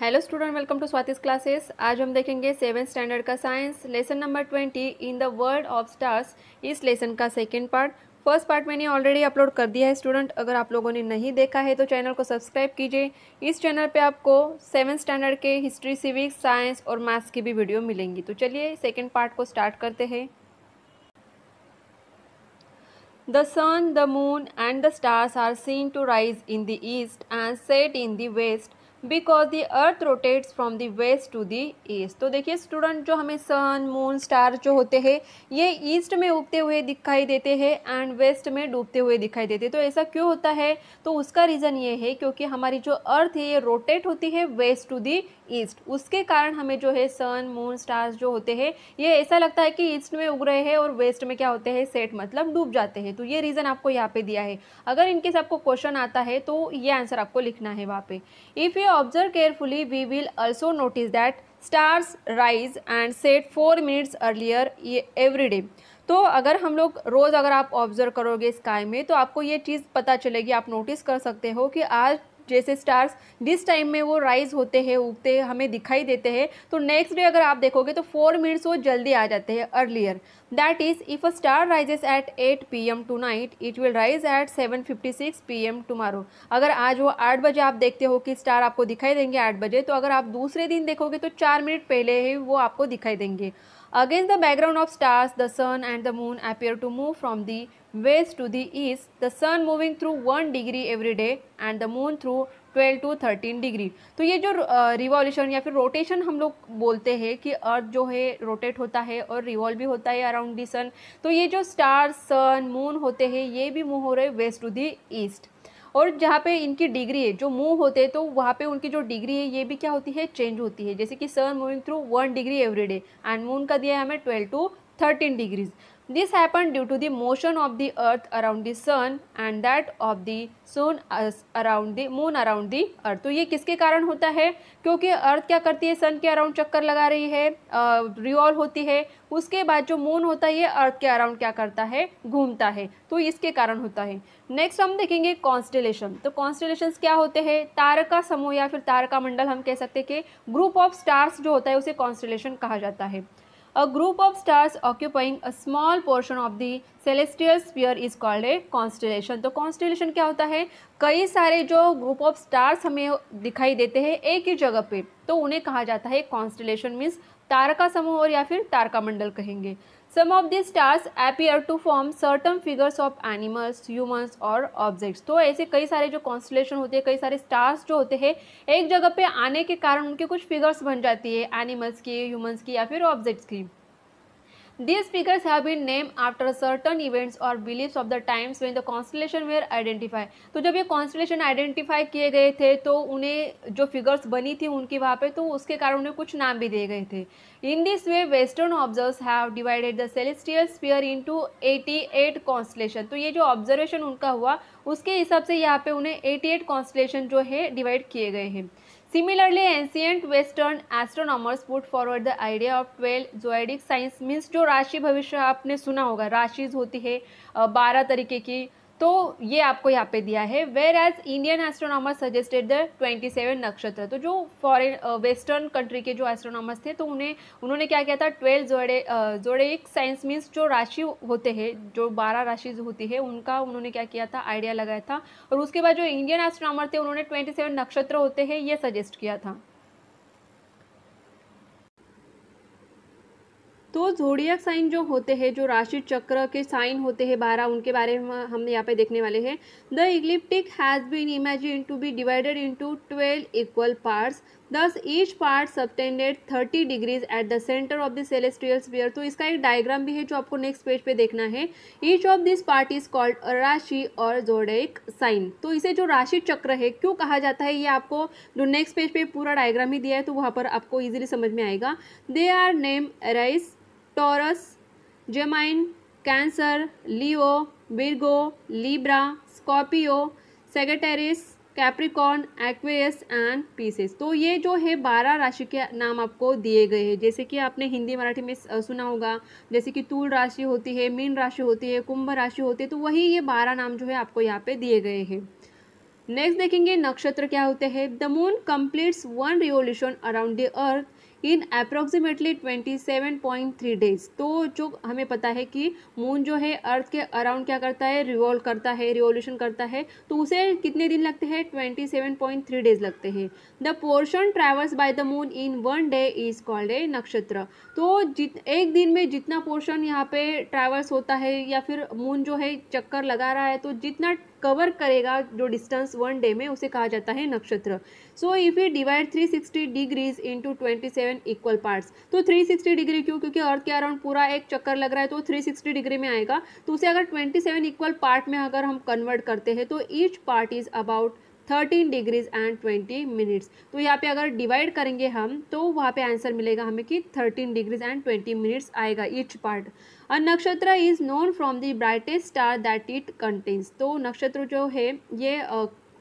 Hello student welcome to Swati's classes आज हम देखेंगे सेवन स्टैंडर्ड का science lesson number twenty in the world of stars इस lesson का सेकेंड पार्ट फर्स्ट पार्ट मैंने ऑलरेडी अपलोड कर दिया है स्टूडेंट अगर आप लोगों ने नहीं देखा है तो चैनल को सब्सक्राइब कीजिए इस चैनल पे आपको सेवन स्टैंडर्ड के हिस्ट्री सिविक्स साइंस और मैथ्स की भी वीडियो मिलेंगी तो चलिए सेकेंड पार्ट को स्टार्ट करते हैं the sun the moon and the stars are seen to rise in the east and set in the west because the earth rotates from the west to the east तो देखिए student जो हमें sun moon star जो होते हैं ये east में उगते हुए दिखाई देते हैं एंड वेस्ट में डूबते हुए दिखाई देते हैं तो ऐसा क्यों होता है तो उसका रीज़न ये है क्योंकि हमारी जो अर्थ है ये रोटेट होती है वेस्ट टू दी ईस्ट उसके कारण हमें जो है सन मून स्टार्स जो होते हैं ये ऐसा लगता है कि ईस्ट में उग रहे हैं और वेस्ट में क्या होते हैं सेट मतलब डूब जाते हैं तो ये रीज़न आपको यहाँ पे दिया है अगर इनकेस आपको क्वेश्चन आता है तो ये आंसर आपको लिखना है वहाँ पे if you observe carefully, we will also notice that stars rise and set four minutes earlier e, every day. तो अगर हम लोग रोज़ अगर आप ऑब्जर्व करोगे स्काई में तो आपको ये चीज़ पता चलेगी आप नोटिस कर सकते हो कि आज जैसे स्टार्स जिस टाइम में वो राइज होते हैं उगते हमें दिखाई देते हैं तो नेक्स्ट डे अगर आप देखोगे तो फोर मिनट्स वो जल्दी आ जाते हैं earlier that is if a That at eight P M tonight it will rise at seven fifty six P M tomorrow. अगर आज वो आठ बजे आप देखते हो कि स्टार आपको दिखाई देंगे आठ बजे तो अगर आप दूसरे दिन देखोगे तो चार मिनट पहले ही वो आपको दिखाई देंगे against the background of stars the sun and the moon appear to move from the west to the east the sun moving through one degree every day and the moon through twelve to thirteen degree तो ये जो revolution या फिर rotation हम लोग बोलते हैं कि अर्थ जो है रोटेट होता है और रिवॉल्व भी होता है अराउंड दी सन तो ये जो स्टार सन मून होते हैं ये भी मूव हो रहे वेस्ट टू दी ईस्ट और जहाँ पे इनकी डिग्री है जो मूव होते हैं तो वहाँ पे उनकी जो डिग्री है ये भी क्या होती है चेंज होती है जैसे कि sun moving through one degree every day and moon का दिया है हमें twelve to thirteen degrees this happen due to the motion of the earth around the sun and that of the sun around the moon around the earth. तो ये किसके कारण होता है क्योंकि अर्थ क्या करती है सन के अराउंड चक्कर लगा रही है रिवॉल्व होती है उसके बाद जो मून होता है ये अर्थ के अराउंड क्या करता है घूमता है तो इसके कारण होता है नेक्स्ट हम देखेंगे कॉन्स्टेलेशन तो कॉन्स्टेलेशन क्या होते हैं तारका समूह या फिर तारका मंडल हम कह सकते हैं कि ग्रुप ऑफ स्टार्स जो होता है उसे कॉन्स्टेलेशन कहा जाता है A group of stars occupying a small portion of the celestial sphere is called a constellation. तो constellation क्या होता है कई सारे जो group of stars हमें दिखाई देते हैं एक ही जगह पे तो उन्हें कहा जाता है constellation means तारका समूह और या फिर तारका मंडल कहेंगे some of this stars appear to form certain figures of animals humans और ऑब्जेक्ट्स तो ऐसे कई सारे जो कॉन्स्टलेशन होते हैं कई सारे स्टार्स जो होते हैं एक जगह पे आने के कारण उनके कुछ फिगर्स बन जाती है एनिमल्स की ह्यूमन्स की या फिर ऑब्जेक्ट्स की These figures have been named after certain events or beliefs of the times when the constellation were identified. तो जब ये constellation identify किए गए थे तो उन्हें जो figures बनी थी उनकी वहाँ पे तो उसके कारण उन्हें कुछ नाम भी दिए गए थे In this way, Western observers have divided the celestial sphere into 88 constellation. तो ये जो observation उनका हुआ उसके हिसाब से यहाँ पे उन्हें 88 constellation जो है divide किए गए हैं Similarly, ancient Western astronomers put forward the idea of twelve zodiac signs means जो राशि भविष्य आपने सुना होगा राशिज होती है बारह तरीके की तो ये आपको यहाँ पे दिया है where as Indian astronomer suggested the 27 नक्षत्र तो जो फॉरेन वेस्टर्न कंट्री के जो एस्ट्रोनॉमर्स थे तो उन्हें उन्होंने क्या किया था 12 जोड़े uh, जोड़े एक साइंस मीन्स जो राशि होते हैं जो बारह राशि होती है उनका उन्होंने क्या किया था आइडिया लगाया था और उसके बाद जो इंडियन एस्ट्रोनॉमर थे उन्होंने ट्वेंटी नक्षत्र होते हैं ये सजेस्ट किया था तो जोडियक साइन जो होते हैं जो राशि चक्र के साइन होते हैं बारह उनके बारे में हम यहाँ पे देखने वाले हैं the ecliptic has been imagine to be divided into twelve equal parts thus each part subtended thirty degrees at the centre of the celestial sphere तो इसका एक डायग्राम भी है जो आपको नेक्स्ट पेज पे देखना है each of this part is called राशि और जोडेक साइन तो इसे जो राशि चक्र है क्यों कहा जाता है ये आपको जो नेक्स्ट पेज पे पूरा डायग्राम ही दिया है तो वहाँ पर आपको ईजिली समझ में आएगा they are name Aries Taurus Gemini Cancer Leo Virgo Libra Scorpio Sagittarius Capricorn Aquarius and Pisces तो ये जो है बारह राशि के नाम आपको दिए गए हैं जैसे कि आपने हिंदी मराठी में सुना होगा जैसे कि तूल राशि होती है मीन राशि होती है कुंभ राशि होती है तो वही ये बारह नाम जो है आपको यहाँ पे दिए गए हैं नेक्स्ट देखेंगे नक्षत्र क्या होते हैं the moon completes one revolution around the earth in approximately 27.3 days तो जो हमें पता है कि मून जो है अर्थ के अराउंड क्या करता है रिवॉल्व करता है रिवॉल्यूशन करता है तो उसे कितने दिन लगते हैं 27.3 डेज लगते हैं the portion travels by the moon in one day is called a नक्षत्र तो जित एक दिन में जितना पोर्शन यहाँ पे ट्रैवल्स होता है या फिर मून जो है चक्कर लगा रहा है तो जितना कवर करेगा जो डिस्टेंस वन डे में उसे कहा जाता है नक्षत्र so if you divide 360 degrees into 27 equal parts तो 360 डिग्री क्यों क्योंकि अर्थ के अराउंड पूरा एक चक्कर लग रहा है तो 360 डिग्री में आएगा तो उसे अगर 27 इक्वल पार्ट में अगर हम कन्वर्ट करते हैं तो each part is about thirteen degrees and twenty minutes तो यहाँ पे अगर डिवाइड करेंगे हम तो वहाँ पे आंसर मिलेगा हमें कि thirteen degrees and twenty minutes आएगा ईच पार्ट और नक्षत्र is known from the brightest star that it contains तो नक्षत्र जो है ये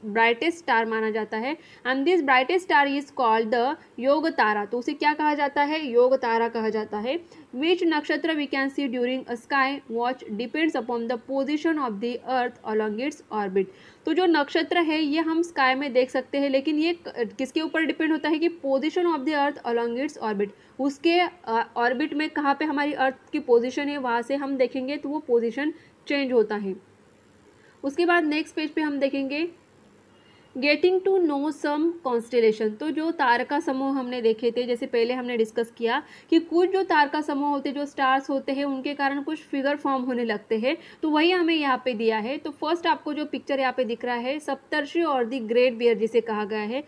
ब्राइटेस्ट स्टार माना जाता है and this brightest star is called the योग तारा तो उसे क्या कहा जाता है योग तारा कहा जाता है विच नक्षत्र we can see during a sky watch depends upon the position of the earth along its orbit तो जो नक्षत्र है ये हम स्काई में देख सकते हैं लेकिन ये किसके ऊपर डिपेंड होता है कि position of the earth along its orbit उसके ऑर्बिट में कहाँ पे हमारी अर्थ की पोजिशन है वहाँ से हम देखेंगे तो वो पोजिशन चेंज होता है उसके बाद नेक्स्ट पेज पे हम देखेंगे getting to know some constellation तो जो तारका समूह हमने देखे थे जैसे पहले हमने डिस्कस किया कि कुछ जो तारका समूह होते जो स्टार्स होते हैं उनके कारण कुछ फिगर फॉर्म होने लगते हैं तो वही हमें यहाँ पे दिया है तो फर्स्ट आपको जो पिक्चर यहाँ पे दिख रहा है सप्तर्षि और दी ग्रेट बियर जिसे कहा गया है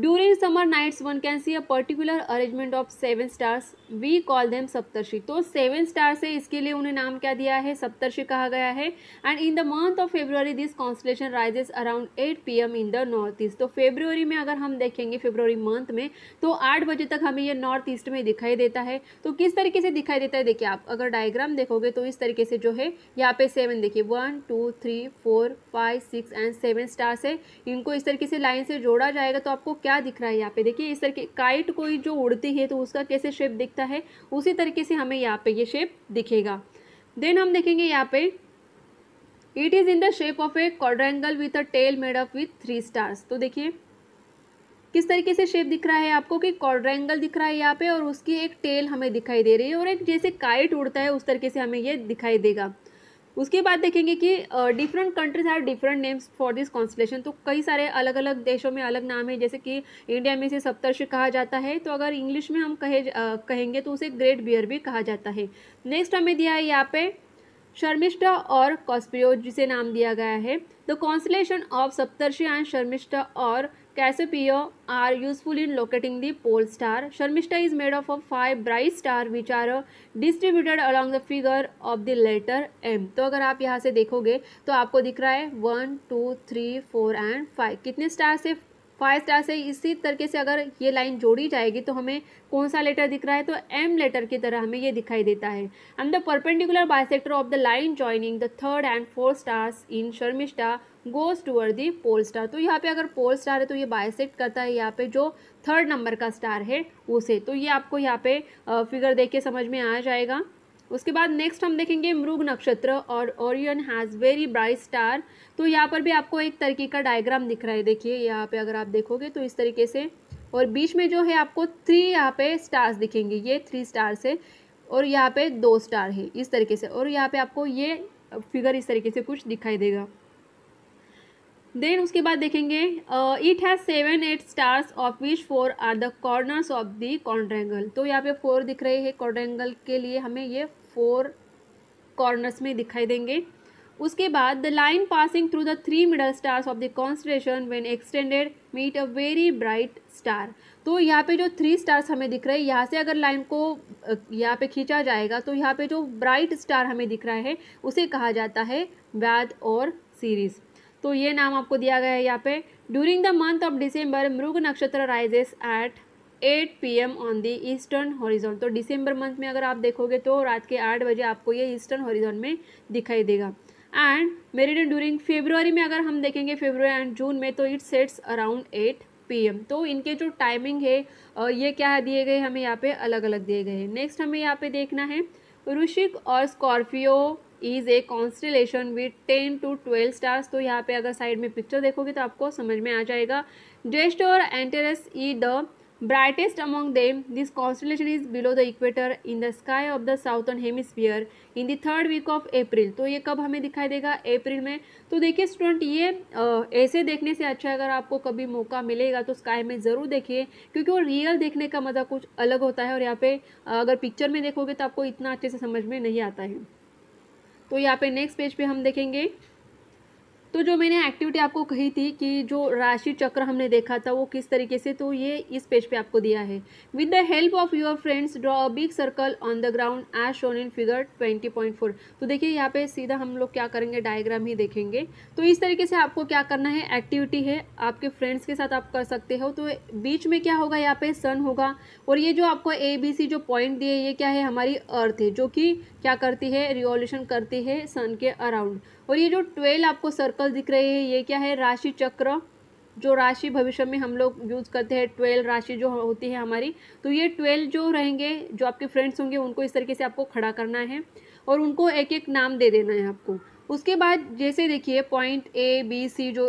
during summer nights one can see a particular arrangement of seven stars we call them Saptarishi तो सेवन स्टार्स है इसके लिए उन्हें नाम क्या दिया है सप्तर्षि कहा गया है and in the month of February this constellation rises around eight P M in the north east तो फेब्रुवरी में अगर हम देखेंगे फेब्रुवरी मंथ में तो आठ बजे तक हमें यह नॉर्थ ईस्ट में दिखाई देता है तो किस तरीके से दिखाई देता है देखिए आप अगर डायग्राम देखोगे तो इस तरीके से जो है यहाँ पे सेवन देखिए one two three four five six and seven stars है इनको इस तरीके से लाइन से जोड़ा जाएगा तो आपको क्या दिख रहा है यहाँ पे देखिए इस तरह काइट कोई जो उड़ती है तो उसका कैसे शेप दिखता है उसी तरीके से हमें यहाँ पे ये शेप दिखेगा देन हम देखेंगे यहाँ पे it is in the shape of a quadrangle with a tail made up with three stars तो देखिए किस तरीके से शेप दिख रहा है आपको कि कॉड्रैंगल दिख रहा है यहाँ पे और उसकी एक टेल हमें दिखाई दे रही है और एक जैसे काइट उड़ता है उस तरीके से हमें ये दिखाई देगा उसके बाद देखेंगे कि different countries have different names for this constellation तो कई सारे अलग अलग देशों में अलग नाम है जैसे कि इंडिया में इसे सप्तर्ष कहा जाता है तो अगर इंग्लिश में हम कहे uh, कहेंगे तो उसे ग्रेट बियर भी कहा जाता है नेक्स्ट हमें दिया है यहाँ पे शर्मिष्ठा और कॉस्पियो जिसे नाम दिया गया है the constellation of Saptarishi and Sharmishtha और Cassiopeia are useful in locating the pole star Sharmishtha is made of a five bright star which are distributed along the figure of the letter M तो अगर आप यहाँ से देखोगे तो आपको दिख रहा है one two three four and five कितने स्टार से फाइव स्टार से इसी तरीके से अगर ये लाइन जोड़ी जाएगी तो हमें कौन सा लेटर दिख रहा है तो एम लेटर की तरह हमें ये दिखाई देता है and the perpendicular bisector of the line joining the third and fourth stars in Sharmishtha goes towards the pole star तो यहाँ पे अगर पोल स्टार है तो ये बायसेक्ट करता है यहाँ पे जो थर्ड नंबर का स्टार है उसे तो ये आपको यहाँ पे फिगर देख के समझ में आ जाएगा उसके बाद नेक्स्ट हम देखेंगे मृग नक्षत्र और Orion has very bright star तो यहाँ पर भी आपको एक तरीके का डायग्राम दिख रहा है देखिए यहाँ पे अगर आप देखोगे तो इस तरीके से और बीच में जो है आपको थ्री यहाँ पे स्टार्स दिखेंगे ये थ्री स्टार्स है और यहाँ पे दो स्टार है इस तरीके से और यहाँ पे आपको ये फिगर इस तरीके से कुछ दिखाई देगा देन उसके बाद देखेंगे it has seven eight stars of which four are the corners of the quadrangle तो यहाँ पे फोर दिख रहे हैं कॉन्ट्रेंगल के लिए हमें ये फोर कॉर्नर्स में दिखाई देंगे उसके बाद the line passing through the three middle stars of the constellation when extended meet a very bright star तो यहाँ पे जो थ्री स्टार्स हमें दिख रहे हैं यहाँ से अगर लाइन को यहाँ पे खींचा जाएगा तो यहाँ पे जो ब्राइट स्टार हमें दिख रहा है उसे कहा जाता है व्याद और सीरीज़ तो ये नाम आपको दिया गया है यहाँ पे during the month of December Mrig Nakshatra rises at 8 M on the eastern horizon तो डिसम्बर मंथ में अगर आप देखोगे तो रात के आठ बजे आपको ये ईस्टर्न हॉरिजोन में दिखाई देगा एंड मेरिडन ड्यूरिंग फेब्रुवरी में अगर हम देखेंगे फेब्रुवरी एंड जून में तो it sets around eight M तो इनके जो टाइमिंग है ये क्या दिए गए हमें यहाँ पे अलग अलग दिए गए हैं नेक्स्ट हमें यहाँ पे देखना है ऋषिक और Scorpio is a constellation with ten to twelve stars तो यहाँ पे अगर साइड में पिक्चर देखोगे तो आपको समझ में आ जाएगा जेस्ट और Antares is the brightest among them this constellation is below the equator in the sky of the southern hemisphere in third week of April तो ये कब हमें दिखाई देगा अप्रैल में तो देखिए स्टूडेंट ये ऐसे देखने से अच्छा है अगर आपको कभी मौका मिलेगा तो स्काई में ज़रूर देखिए क्योंकि वो रियल देखने का मज़ा कुछ अलग होता है और यहाँ पे अगर पिक्चर में देखोगे तो आपको इतना अच्छे से समझ में नहीं आता है तो यहाँ पे नेक्स्ट पेज पे हम देखेंगे तो जो मैंने एक्टिविटी आपको कही थी कि जो राशि चक्र हमने देखा था वो किस तरीके से तो ये इस पेज पे आपको दिया है with the help of your friends draw a big circle on the ground as shown in figure twenty point four तो देखिए यहाँ पे सीधा हम लोग क्या करेंगे डायग्राम ही देखेंगे तो इस तरीके से आपको क्या करना है एक्टिविटी है आपके फ्रेंड्स के साथ आप कर सकते हो तो बीच में क्या होगा यहाँ पे सन होगा और ये जो आपको ए बी सी जो पॉइंट दिए ये क्या है हमारी अर्थ है जो कि क्या करती है रिवॉल्यूशन करती है सन के अराउंड और ये जो ट्वेल्व आपको सर्कल दिख रहे हैं ये क्या है राशि चक्र जो राशि भविष्य में हम लोग यूज़ करते हैं ट्वेल्व राशि जो होती है हमारी तो ये ट्वेल्व जो रहेंगे जो आपके फ्रेंड्स होंगे उनको इस तरीके से आपको खड़ा करना है और उनको एक एक नाम दे देना है आपको उसके बाद जैसे देखिए पॉइंट ए बी सी जो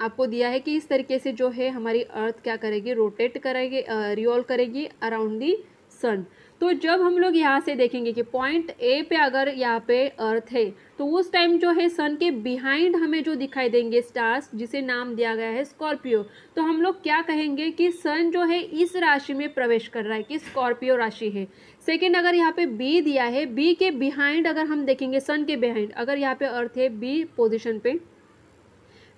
आपको दिया है कि इस तरीके से जो है हमारी अर्थ क्या करेगी रोटेट करेगी रिवॉल्व करेगी अराउंड दी सन तो जब हम लोग यहाँ से देखेंगे कि पॉइंट ए पे अगर यहाँ पे अर्थ है तो उस टाइम जो है सन के बिहाइंड हमें जो दिखाई देंगे स्टार्स जिसे नाम दिया गया है स्कॉर्पियो तो हम लोग क्या कहेंगे कि सन जो है इस राशि में प्रवेश कर रहा है कि स्कॉर्पियो राशि है सेकेंड अगर यहाँ पे बी दिया है बी के बिहाइंड अगर हम देखेंगे सन के बिहाइंड अगर यहाँ पे अर्थ है बी पोजिशन पे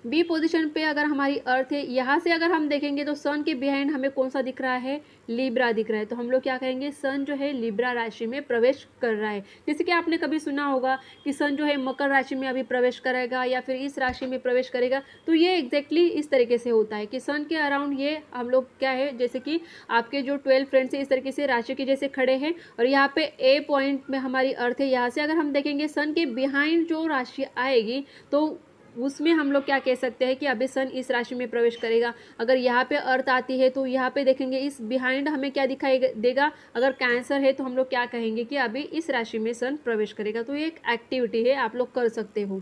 बी पोजीशन पे अगर हमारी अर्थ है यहाँ से अगर हम देखेंगे तो सन के बिहाइंड हमें कौन सा दिख रहा है लिब्रा दिख रहा है तो हम लोग क्या कहेंगे सन जो है लिब्रा राशि में प्रवेश कर रहा है जैसे कि आपने कभी सुना होगा कि सन जो है मकर राशि में अभी प्रवेश करेगा या फिर इस राशि में प्रवेश करेगा तो ये एग्जैक्टली exactly इस तरीके से होता है कि सन के अराउंड ये हम लोग क्या है जैसे कि आपके जो ट्वेल्व फ्रेंड्स है इस तरीके से राशि के जैसे खड़े हैं और यहाँ पे ए पॉइंट में हमारी अर्थ है यहाँ से अगर हम देखेंगे सन के बिहाइंड जो राशि आएगी तो उसमें हम लोग क्या कह सकते हैं कि अभी सन इस राशि में प्रवेश करेगा अगर यहाँ पे अर्थ आती है तो यहाँ पे देखेंगे इस बिहाइंड हमें क्या दिखाई देगा अगर कैंसर है तो हम लोग क्या कहेंगे कि अभी इस राशि में सन प्रवेश करेगा तो ये एक एक्टिविटी है आप लोग कर सकते हो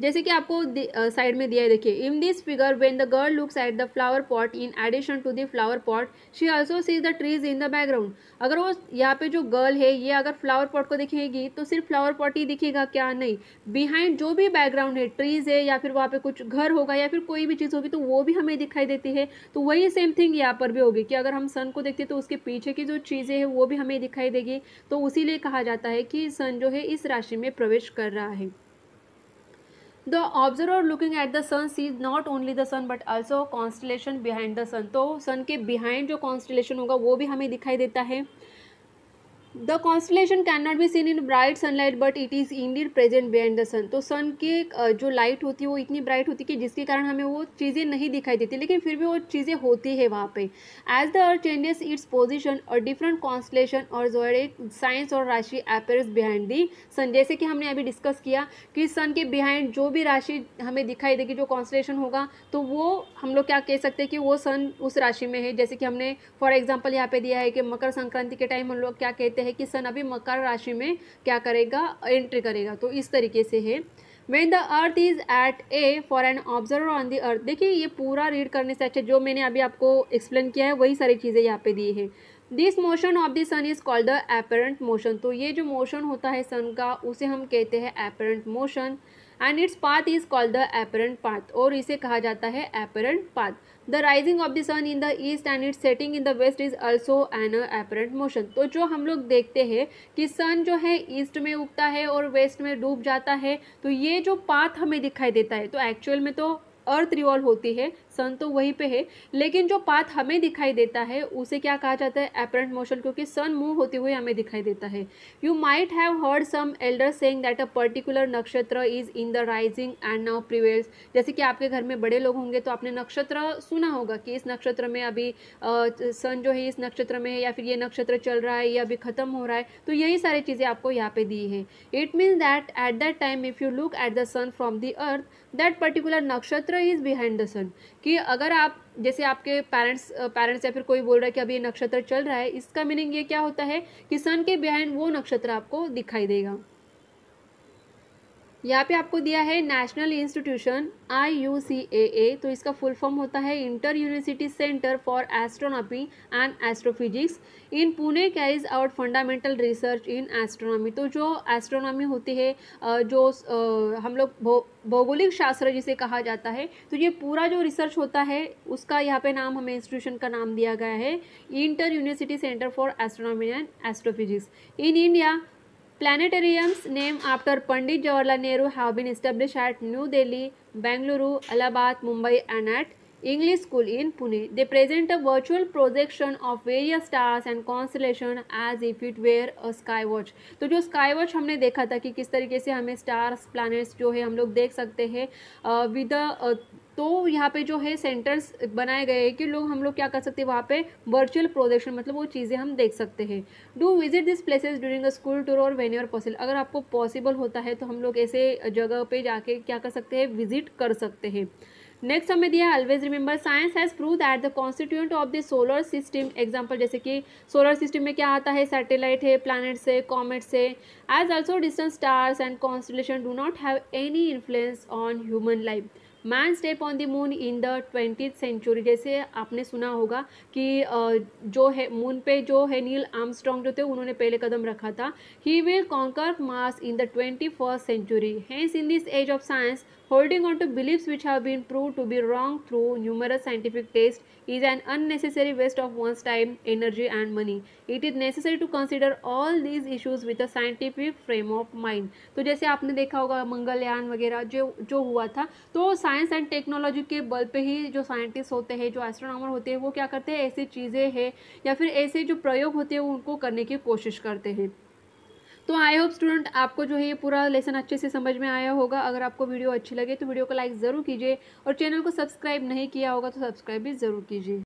जैसे कि आपको साइड में दिया है देखिए in this figure when the girl looks at the flower pot in addition to the flower pot she also sees the trees in the background अगर वो यहाँ पे जो गर्ल है ये अगर फ्लावर पॉट को दिखेगी तो सिर्फ फ्लावर पॉट ही दिखेगा क्या नहीं बिहाइंड जो भी बैकग्राउंड है ट्रीज है या फिर वहाँ पे कुछ घर होगा या फिर कोई भी चीज़ होगी तो वो भी हमें दिखाई देती है तो वही सेम थिंग यहाँ पर भी होगी कि अगर हम सन को देखते हैं तो उसके पीछे की जो चीज़ें हैं वो भी हमें दिखाई देगी तो उसी कहा जाता है कि सन जो है इस राशि में प्रवेश कर रहा है the observer looking at the sun sees not only the sun but also constellation behind the sun तो सन के बिहाइंड जो कॉन्स्टलेशन होगा वो भी हमें दिखाई देता है the constellation can not be seen in bright sunlight but it is indeed present beyond the sun तो सन के जो लाइट होती है वो इतनी ब्राइट होती है कि जिसके कारण हमें वो चीज़ें नहीं दिखाई देती लेकिन फिर भी वो चीज़ें होती है वहाँ पे as the earth changes its position और डिफरेंट कॉन्स्टलेशन और जो है साइंस और राशि अपेयर्स बिहाइंड दी सन जैसे कि हमने अभी डिस्कस किया कि सन के बिहाइंड जो भी राशि हमें दिखाई देगी जो कॉन्स्टलेशन होगा तो वो हम लोग क्या कह सकते हैं कि वो सन उस राशि में है जैसे कि हमने फॉर एग्जाम्पल यहाँ पे दिया है कि मकर संक्रांति के टाइम हम लोग क्या कहते हैं है कि सन अभी मकर राशि में क्या करेगा एंट्री करेगा तो इस तरीके से है when the earth is at A for an observer on the earth देखिए ये पूरा रीड करने से अच्छा जो मैंने अभी आपको एक्सप्लेन किया है वही सारी चीज़ें यहाँ पे दी है this motion of the sun is called the apparent motion तो ये जो मोशन होता है सन का उसे हम कहते हैं apparent motion and its path is called the apparent path और इसे कहा जाता है apparent path the rising of the sun in the east and its setting in the west is also an apparent motion तो जो हम लोग देखते हैं कि सन जो है ईस्ट में उगता है और वेस्ट में डूब जाता है तो ये जो पाथ हमें दिखाई देता है तो एक्चुअल में तो अर्थ रिवॉल्व होती है सन तो वहीं पे है लेकिन जो पाथ हमें दिखाई देता है उसे क्या कहा जाता है एपरेंट मोशन क्योंकि सन मूव होते हुए हमें दिखाई देता है you might have heard some elder saying that a particular नक्षत्र is in the rising and now prevails जैसे कि आपके घर में बड़े लोग होंगे तो आपने नक्षत्र सुना होगा कि इस नक्षत्र में अभी सन जो है इस नक्षत्र में है या फिर ये नक्षत्र चल रहा है या अभी ख़त्म हो रहा है तो यही सारी चीज़ें आपको यहाँ पे दी है it means that at that time if you look at the sun from the earth that particular नक्षत्र इज़ बिहाइंड द सन कि अगर आप जैसे आपके पेरेंट्स पेरेंट्स या फिर कोई बोल रहा है कि अभी ये नक्षत्र चल रहा है इसका मीनिंग ये क्या होता है कि सन के बिहाइंड वो नक्षत्र आपको दिखाई देगा यहाँ पे आपको दिया है national institution I U C A तो इसका फुल फॉर्म होता है inter university centre for astronomy and astrophysics in Pune carries out fundamental research in astronomy तो जो एस्ट्रोनॉमी होती है जो हम लोग भौगोलिक शास्त्र जिसे कहा जाता है तो ये पूरा जो रिसर्च होता है उसका यहाँ पे नाम हमें इंस्टीट्यूशन का नाम दिया गया है inter university centre for astronomy and astrophysics in India Planetariums named after Pandit Jawaharlal Nehru have been established at New Delhi, Bangalore, Allahabad, Mumbai and at English School in Pune. They present a virtual projection of various stars and constellation as if it were a sky watch. तो जो sky watch हमने देखा था कि किस तरीके से हमें stars planets जो है हम लोग देख सकते हैं विद तो यहाँ पे जो है सेंटर्स बनाए गए हैं कि लोग हम लोग क्या कर सकते हैं वहाँ पे वर्चुअल प्रोजेक्शन मतलब वो चीज़ें हम देख सकते हैं do visit this places during a school tour और वेन यूर पॉसिबल अगर आपको पॉसिबल होता है तो हम लोग ऐसे जगह पे जाके क्या कर सकते हैं विजिट कर सकते हैं नेक्स्ट हमें दिया always remember science has prove that the constituent of the solar system example जैसे कि सोलर सिस्टम में क्या आता है सैटेलाइट है प्लानट्स है कॉमेट्स है age also distance stars and constellation do not have any influence on human life man step on the moon in the twenty century जैसे आपने सुना होगा कि जो है मून पे जो है नील आर्मस्ट्रॉन्ग जो थे उन्होंने पहले कदम रखा था ही will conquer Mars in the twenty first century hence in this age of science holding on to beliefs which have been proved to be wrong through numerous scientific tests is an unnecessary waste of one's time, energy, and money. It is necessary to consider all these issues with a scientific frame of mind. तो जैसे आपने देखा होगा मंगलयान वगैरह जो जो हुआ था तो साइंस एंड टेक्नोलॉजी के बल पे ही जो साइंटिस्ट होते हैं जो एस्ट्रोनॉमर होते हैं वो क्या करते हैं ऐसी चीज़ें हैं या फिर ऐसे जो प्रयोग होते हैं उनको करने की कोशिश करते हैं तो आई होप स्टूडेंट आपको जो है ये पूरा लेसन अच्छे से समझ में आया होगा अगर आपको वीडियो अच्छी लगे तो वीडियो को लाइक ज़रूर कीजिए और चैनल को सब्सक्राइब नहीं किया होगा तो सब्सक्राइब भी ज़रूर कीजिए